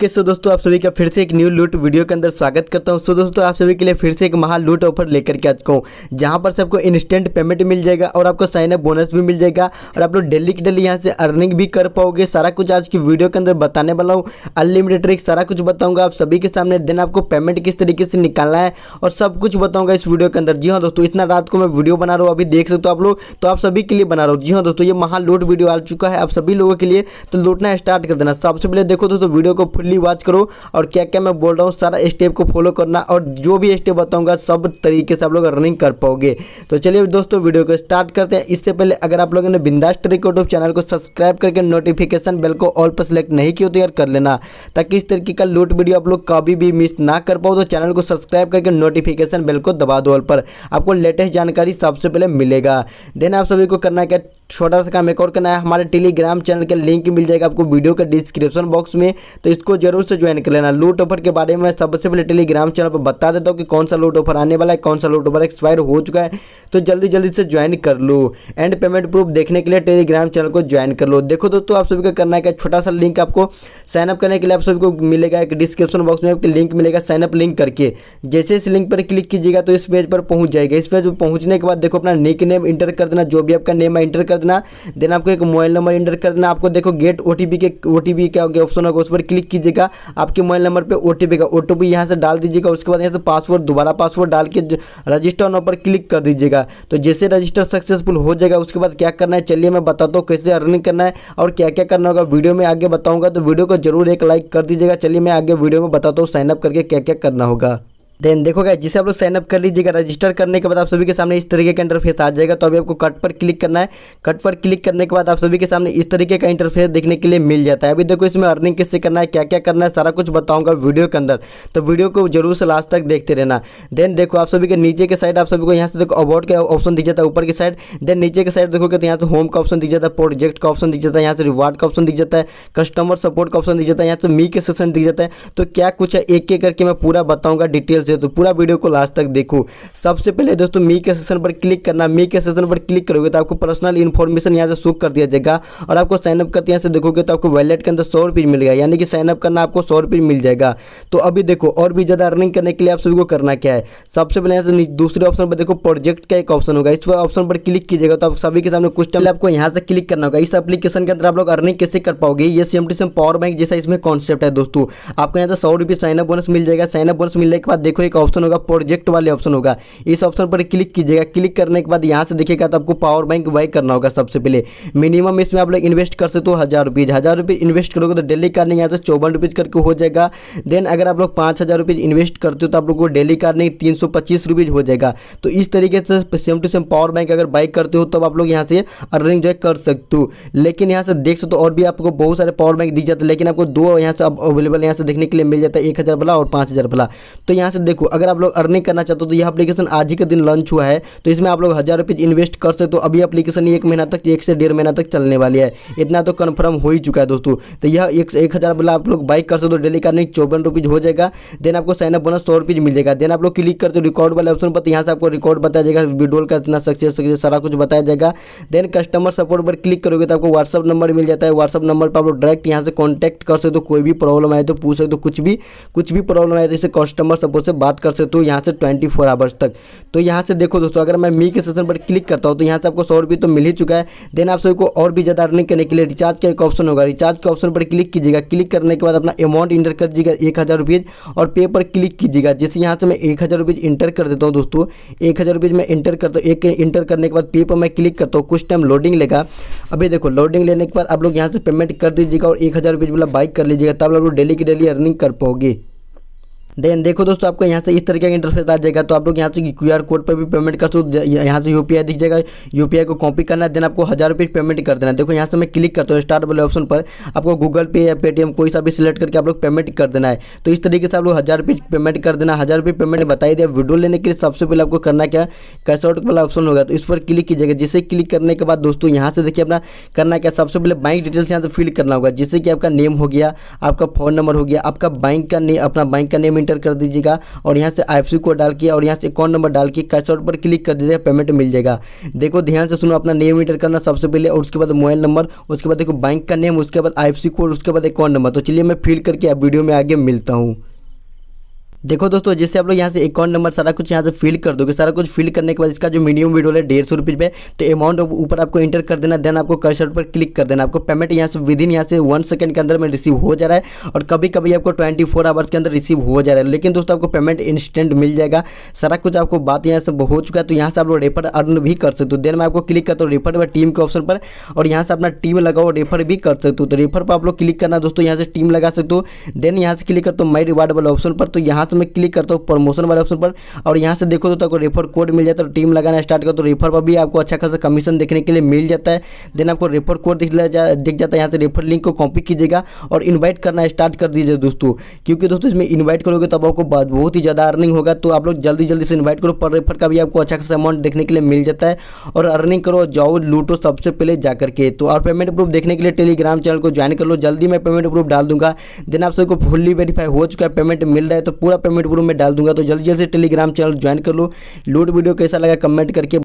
के सो दोस्तों आप सभी का फिर से एक न्यू लूट वीडियो के अंदर स्वागत करता हूँ सो दोस्तों आप सभी के लिए फिर से एक महा लूट ऑफर लेकर के आ चुका हूं जहां पर सबको इंस्टेंट पेमेंट मिल जाएगा और आपको साइन अप बोनस भी मिल जाएगा और आप लोग डेली की डेली यहां से अर्निंग भी कर पाओगे सारा कुछ आज की वीडियो के अंदर बताने वाला हूँ अनलिमिटेड ट्रिक सारा कुछ बताऊँगा आप सभी के सामने देन आपको पेमेंट किस तरीके से निकालना है और सब कुछ बताऊँगा इस वीडियो के अंदर जी हाँ दोस्तों इतना रात को मैं वीडियो बना रहा हूँ अभी देख सकते हो आप लोग तो आप सभी के लिए बना रहा हूँ जी हाँ दोस्तों ये महा लूट वीडियो आ चुका है आप सभी लोगों के लिए तो लूटना स्टार्ट कर देना सबसे पहले देखो दोस्तों वीडियो को फुल कीपली वॉच करो और क्या क्या मैं बोल रहा हूँ सारा स्टेप को फॉलो करना और जो भी स्टेप बताऊँगा सब तरीके से आप लोग रनिंग कर पाओगे तो चलिए दोस्तों वीडियो को स्टार्ट करते हैं इससे पहले अगर आप लोगों ने बिंदास ट्रिक यूट्यूब चैनल को सब्सक्राइब करके नोटिफिकेशन बेल को ऑल पर सेलेक्ट नहीं किया तो यार कर लेना ताकि इस तरीके का लूट वीडियो आप लोग कभी भी मिस ना कर पाओ तो चैनल को सब्सक्राइब करके नोटिफिकेशन बेल को दबा दो ऑल पर आपको लेटेस्ट जानकारी सबसे पहले मिलेगा देन आप सभी को करना क्या छोटा सा काम एक और करना है हमारे टेलीग्राम चैनल का लिंक मिल जाएगा आपको वीडियो के डिस्क्रिप्शन बॉक्स में तो इसको जरूर से ज्वाइन कर लेना लूट ऑफर के बारे में सबसे पहले टेलीग्राम चैनल पर बता देता हूँ कि कौन सा लूट ऑफर आने वाला है कौन सा लूट ऑफर एक्सपायर हो चुका है तो जल्दी जल्दी से ज्वाइन कर लो एंड पेमेंट प्रूफ देखने के लिए टेलीग्राम चैनल को ज्वाइन कर लो देखो दोस्तों आप सभी का करना है छोटा सा लिंक आपको साइनअप करने के लिए आप सभी को मिलेगा एक डिस्क्रिप्शन बॉक्स में आपको लिंक मिलेगा साइनअप लिंक करके जैसे इस लिंक पर क्लिक कीजिएगा तो इस पेज पर पहुंच जाएगा इस पेज पर पहुंचने के बाद देखो अपना निक नेम इंटर कर देना जो भी आपका नेम है इंटर कर देना देन आपको एक मोबाइल नंबर इंटर कर देना आपको देखो गेट ओ के ओ का ऑप्शन होगा उस पर क्लिक कीजिएगा आपके मोबाइल नंबर पर ओ का ओ टी से डाल दीजिएगा उसके बाद यहाँ से पासवर्ड दोबारा पासवर्ड डाल के रजिस्टर नंबर पर क्लिक कर दीजिएगा तो जैसे रजिस्टर सक्सेसफुल हो जाएगा उसके बाद क्या करना है चलिए मैं बताता हूँ कैसे अर्निंग करना है और क्या क्या करना होगा वीडियो में आगे बताऊँगा तो वीडियो को जरूर एक लाइक कर दीजिएगा चलिए मैं आगे वीडियो में बताता हूँ साइनअप करके क्या क्या करना होगा देन देखो क्या जिसे आप लोग साइनअप कर लीजिएगा रजिस्टर करने के बाद आप सभी के सामने इस तरीके का इंटरफेस आ जाएगा तो अभी आपको कट पर क्लिक करना है कट पर क्लिक करने के बाद आप सभी के सामने इस तरीके का इंटरफेस देखने के लिए मिल जाता है अभी देखो इसमें अर्निंग किससे करना है क्या क्या करना है सारा कुछ बताऊंगा वीडियो के अंदर तो वीडियो को जरूर से लास्ट तक देखते रहना देन देखो आप सभी के नीचे के साइड आप सभी को यहाँ से देखो अबाउट का ऑप्शन दिख जाता है ऊपर की साइड देन नीचे के साइड देखोगे तो यहाँ से होम का ऑप्शन दिख जाता है प्रोजेक्ट का ऑप्शन दिख जाता है यहाँ से रिवार्ड का ऑप्शन दिख जाता है कस्टमर सपोर्ट का ऑप्शन दिख जाता है यहाँ से मी के सेशन दिख जाता है तो क्या कुछ है एक एक करके मैं पूरा बताऊँगा डिटेल्स से तो पूरा वीडियो को लास्ट तक देखो सबसे पहले दोस्तों मी के सेशन पर क्लिक करना मी के सेशन पर क्लिक करोगे तो आपको पर्सनल इन्फॉर्मेशन यहाँ से शो कर दिया जाएगा और आपको साइनअप करते यहाँ से देखोगे तो आपको वैलेट के अंदर सौ रुपये मिल गया यानी कि साइनअप करना आपको सौ रुपये मिल जाएगा तो अभी देखो और भी ज़्यादा अर्निंग करने के लिए आप सभी को करना क्या है सबसे पहले यहाँ से दूसरे ऑप्शन पर देखो प्रोजेक्ट का एक ऑप्शन होगा इस ऑप्शन पर क्लिक कीजिएगा तो आप सभी के सामने कुछ टाइम आपको यहाँ से क्लिक करना होगा इस एप्लीकेशन के अंदर आप लोग अर्निंग कैसे कर पाओगे ये C M T C power bank जैसा इसमें कॉन्सेप्ट है दोस्तों आपको यहाँ से सौ रुपये साइनअप बोनस मिल जाएगा साइनअप बोनस मिलने के बाद देखो देखो एक ऑप्शन होगा प्रोजेक्ट वाले ऑप्शन होगा इस ऑप्शन पर क्लिक कीजिएगा क्लिक करने के बाद यहाँ से देखिएगा तो आपको पावर बैंक बाई करना होगा सबसे पहले मिनिमम इसमें आप लोग इन्वेस्ट कर सकते हो हज़ार रुपीज़ हज़ार रुपीज़ इन्वेस्ट करोगे तो डेली कार्निंग यहाँ से चौवन रुपीज़ करके हो जाएगा देन अगर आप लोग पाँच हज़ार रुपीज़ इन्वेस्ट करते हो तो आप लोग को डेली कार्निंग तीन सौ पच्चीस रुपीज़ हो जाएगा तो इस तरीके से same to same power bank अगर बाई करते हो तब आप लोग यहाँ से अर्निंग जो है कर सकते हो लेकिन यहाँ से देख सकते हो और भी आपको बहुत सारे पावर बैंक दिख जाते हैं लेकिन आपको दो यहाँ से अवेलेबल यहाँ से देखने के लिए मिल जाता है एक हज़ार वाला और पाँच हज़ार वाला तो यहाँ से देखो अगर आप लोग अर्निंग करना चाहते हो तो यह अपलीकेशन आज ही के दिन लॉन्च हुआ है तो इसमें आप लोग हज़ार रुपये इन्वेस्ट कर सकते हो अभी अपलीकेशन एक महीना तक एक से डेढ़ महीना तक चलने वाली है इतना तो कन्फर्म हो ही चुका है दोस्तों तो यह एक, हज़ार वाला आप लोग बाइक कर सकते हो डेली का अर्निंग चौवन रुपीज़ हो जाएगा देन आपको साइनअप बोनस सौ रुपीज़ मिल जाएगा देन आप लोग क्लिक करते हो रिकॉर्ड वाले ऑप्शन पर तो यहाँ से आपको रिकॉर्ड बताया जाएगा विड्रोल का इतना सक्सेस सक्सेस सारा कुछ बताया जाएगा देन कस्टमर सपोर्ट पर क्लिक करोगे तो आपको व्हाट्सअप नंबर मिल जाता है व्हाट्सअप नंबर पर आप लोग डायरेक्ट यहाँ से कॉन्टैक्ट कर सकते हो कोई भी प्रॉब्लम आए तो पूछ सकते हो कुछ भी कुछ भी प्रॉब्लम आए तो इसे कस्टमर सपोर्ट से बात कर सकते हो यहाँ से ट्वेंटी फोर आवर्स तक तो यहाँ से देखो दोस्तों अगर मैं मी के सेशन पर क्लिक करता हूँ तो यहाँ से आपको सौ रुपये तो मिल ही चुका है देन आप सभी को और भी ज़्यादा अर्निंग करने के लिए रिचार्ज का एक ऑप्शन होगा रिचार्ज के ऑप्शन पर क्लिक कीजिएगा क्लिक करने के बाद अपना अमाउंट इंटर कर दीजिएगा एक हज़ार और पे पर क्लिक कीजिएगा जैसे यहाँ से मैं एक हज़ार रुपीज़ इंटर कर देता हूँ दोस्तों एक हज़ार रुपीज़ मैं इंटर करता हूँ एक इंटर करने के बाद पे पर मैं क्लिक करता हूँ कुछ टाइम लोडिंग लेगा अभी देखो लोडिंग लेने के बाद आप लोग यहाँ से पेमेंट कर दीजिएगा और एक हज़ार रुपीज़ वाला बाइक कर लीजिएगा तब आप लोग डेली की डेली अर्निंग कर पाओगे देन देखो दोस्तों आपको यहाँ से इस तरीके का इंटरफेस आ जाएगा तो आप लोग यहाँ से क्यू आर कोड पर भी पेमेंट कर सकते हो यहाँ से यू पी आई दिख जाएगा यू पी आई को कॉपी करना है देन आपको हज़ार रुपये पेमेंट कर देना देखो यहाँ से मैं क्लिक करता हूँ स्टार्ट वाले ऑप्शन पर आपको गूगल पे या पेटीएम कोई सा भी सिलेक्ट करके आप लोग पेमेंट कर देना है तो इस तरीके से आप लोग हज़ार रुपये पेमेंट कर देना हज़ार रुपये पेमेंट बताई दिया वीडियो लेने के लिए सबसे पहले आपको करना क्या कैश आउट वाला ऑप्शन होगा तो इस पर क्लिक कीजिएगा जिसे क्लिक करने के बाद दोस्तों यहाँ से देखिए अपना करना क्या सबसे पहले बैंक डिटेल्स यहाँ से फिल करना होगा जिससे कि आपका नेम हो गया आपका फ़ोन नंबर हो गया आपका बैंक का नेम अपना बैंक का नेम इंटर कर दीजिएगा और यहाँ से आई कोड डाल के और यहाँ से अकाउंट नंबर डाल के कैश आउट पर क्लिक कर दीजिएगा पेमेंट मिल जाएगा देखो ध्यान से सुनो अपना नेम इंटर करना सबसे पहले और उसके बाद मोबाइल नंबर उसके बाद देखो बैंक का नेम उसके बाद आई कोड उसके बाद अकाउंट नंबर तो चलिए मैं फिल करके आप वीडियो में आगे मिलता हूँ देखो दोस्तों जैसे आप लोग यहाँ से अकाउंट नंबर सारा कुछ यहाँ से फिल कर दोगे सारा कुछ फिल करने के बाद इसका जो मिनिमम विड्रोल है डेढ़ सौ रुपये पे तो अमाउंट ऊपर आपको इंटर कर देना देन आपको कैश आउट पर क्लिक कर देना आपको पेमेंट यहाँ से विद इन यहाँ से वन सेकंड के अंदर में रिसीव हो जा रहा है और कभी कभी आपको ट्वेंटी फोर आवर्स के अंदर रिसीव हो जा रहा है लेकिन दोस्तों आपको पेमेंट इंस्टेंट मिल जाएगा सारा कुछ आपको बात यहाँ से हो चुका है तो यहाँ से आप लोग रेफर अर्न भी कर सकते हो देन मैं आपको क्लिक करता हूँ रेफर पर टीम के ऑप्शन पर और यहाँ से अपना टीम लगाओ रेफर भी कर सकते हो तो रेफर पर आप लोग क्लिक करना दोस्तों यहाँ से टीम लगा सकते हो देन यहाँ से क्लिक करता हूँ माई रिवार्ड वाले ऑप्शन पर तो यहाँ साथ में क्लिक करता हूँ प्रमोशन वाले ऑप्शन पर और यहाँ से देखो तो, तो आपको रेफर कोड मिल जाता है टीम लगाना स्टार्ट करो तो रेफर पर भी आपको अच्छा खासा कमीशन देखने के लिए मिल जाता है देन आपको रेफर कोड दिख जा, दिख जाता है यहाँ से रेफर लिंक को कॉपी कीजिएगा और इन्वाइट करना स्टार्ट कर दीजिए दोस्तों क्योंकि दोस्तों इसमें इन्वाइट करोगे तो आपको बहुत ही ज़्यादा अर्निंग होगा तो आप लोग जल्दी जल्दी से इन्वाइट करो पर रेफर का भी आपको अच्छा खासा अमाउंट देखने के लिए मिल जाता है और अर्निंग करो जाओ लूटो सबसे पहले जा करके तो और पेमेंट प्रूफ देखने के लिए टेलीग्राम चैनल को ज्वाइन कर लो जल्दी मैं पेमेंट प्रूफ डाल दूंगा देन आप सबको फुल्ली वेरीफाई हो चुका है पेमेंट मिल रहा है तो पूरा पेमेंट ग्रुप में डाल दूंगा तो जल्दी जल्दी से टेलीग्राम चैनल ज्वाइन कर लो लूट वीडियो कैसा लगा कमेंट करके